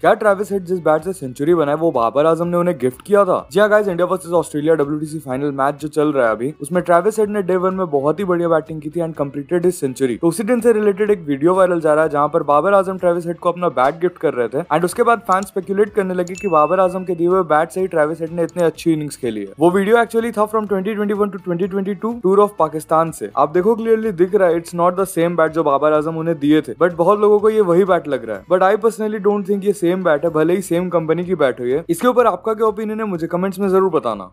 क्या Travis Head जिस bat से सेंचुरी बनाए वो बाबर आजम ने उन्हें गिफ्ट किया था जी guys India versus Australia WTC final match जो चल रहा है अभी उसमें ट्रेविस हिट ने डे वन में बहुत ही बढ़िया बैटिंग की थी एंड कंप्लीटेड इज सेंचुरी तो उसी दिन से रिलेटेड एक वीडियो वायरल जा रहा है जहां पर बाबर आजम ट्रेविस हिट को अपना बैट गिफ्ट कर रहे थे एंड उसके बाद फैन स्पेक्यूलेट करने लगे की बाबर आजम के दिए हुए बैट से ही ट्रेविस हिट ने इतनी अच्छी इनिंग्स खेली है वो वीडियो एक्चुअली था from twenty twenty two twenty tour of Pakistan से आप देखो क्लियरली दिख रहा है it's not the same bat जो बाबर आजम उन्हें दिए थे बट बहुत लोगों को ये वही बैट लग रहा है but I personally don't think ये सेम बैट है भले ही सेम कंपनी की बैट हुई है इसके ऊपर आपका क्या ओपिनियन है मुझे कमेंट्स में जरूर बताना